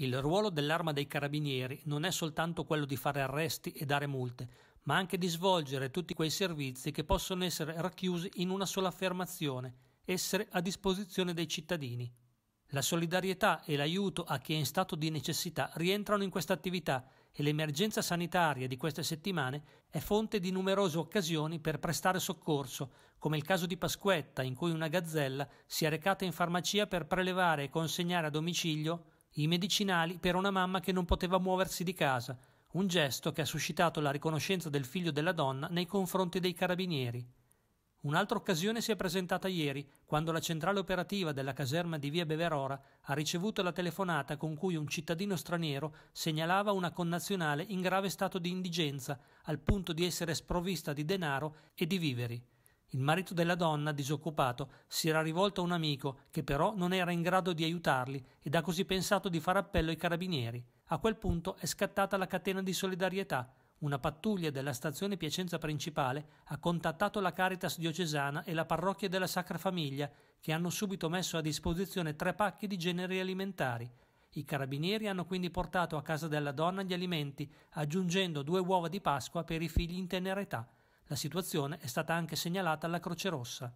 Il ruolo dell'arma dei carabinieri non è soltanto quello di fare arresti e dare multe, ma anche di svolgere tutti quei servizi che possono essere racchiusi in una sola affermazione, essere a disposizione dei cittadini. La solidarietà e l'aiuto a chi è in stato di necessità rientrano in questa attività e l'emergenza sanitaria di queste settimane è fonte di numerose occasioni per prestare soccorso, come il caso di Pasquetta in cui una gazzella si è recata in farmacia per prelevare e consegnare a domicilio i medicinali per una mamma che non poteva muoversi di casa, un gesto che ha suscitato la riconoscenza del figlio della donna nei confronti dei carabinieri. Un'altra occasione si è presentata ieri, quando la centrale operativa della caserma di via Beverora ha ricevuto la telefonata con cui un cittadino straniero segnalava una connazionale in grave stato di indigenza, al punto di essere sprovvista di denaro e di viveri. Il marito della donna, disoccupato, si era rivolto a un amico che però non era in grado di aiutarli ed ha così pensato di fare appello ai carabinieri. A quel punto è scattata la catena di solidarietà. Una pattuglia della stazione Piacenza principale ha contattato la Caritas diocesana e la parrocchia della Sacra Famiglia, che hanno subito messo a disposizione tre pacchi di generi alimentari. I carabinieri hanno quindi portato a casa della donna gli alimenti, aggiungendo due uova di Pasqua per i figli in tenera età. La situazione è stata anche segnalata alla Croce Rossa.